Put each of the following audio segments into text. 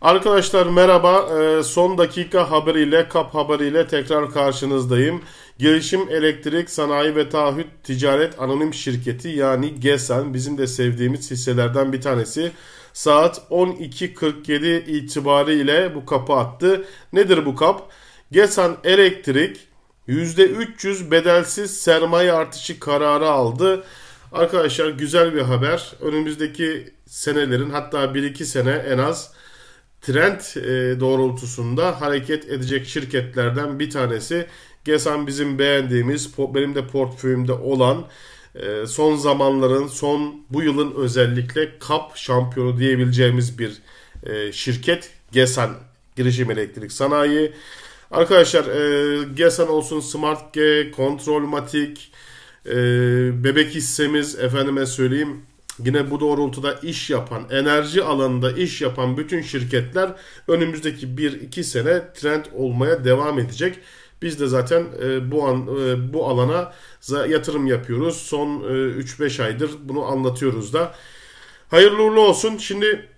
Arkadaşlar merhaba. Ee, son dakika haberiyle, kap haberiyle tekrar karşınızdayım. Girişim Elektrik Sanayi ve Taahhüt Ticaret Anonim Şirketi yani GESEN bizim de sevdiğimiz hisselerden bir tanesi. Saat 12.47 itibariyle bu kapı attı. Nedir bu kap? GESEN Elektrik %300 bedelsiz sermaye artışı kararı aldı. Arkadaşlar güzel bir haber. Önümüzdeki senelerin hatta 1-2 sene en az trend e, doğrultusunda hareket edecek şirketlerden bir tanesi. Gesan bizim beğendiğimiz, benim de portföyümde olan e, son zamanların, son bu yılın özellikle kap şampiyonu diyebileceğimiz bir e, şirket. Gesan girişim elektrik sanayi. Arkadaşlar Gesan olsun Smart G, Kontrolmatik, bebek hissemiz efendime söyleyeyim Yine bu doğrultuda iş yapan, enerji alanında iş yapan bütün şirketler önümüzdeki 1-2 sene trend olmaya devam edecek. Biz de zaten e, bu an e, bu alana yatırım yapıyoruz. Son 3-5 e, aydır bunu anlatıyoruz da. Hayırlı uğurlu olsun. Şimdi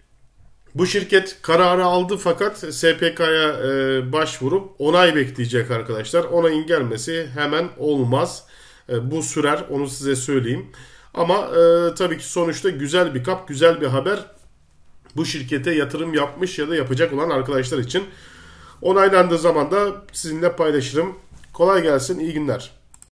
bu şirket kararı aldı fakat SPK'ya e, başvurup onay bekleyecek arkadaşlar. Onayın gelmesi hemen olmaz. bu sürer onu size söyleyeyim. Ama e, tabii ki sonuçta güzel bir kap, güzel bir haber. Bu şirkete yatırım yapmış ya da yapacak olan arkadaşlar için. Onaylandığı zaman da sizinle paylaşırım. Kolay gelsin, iyi günler.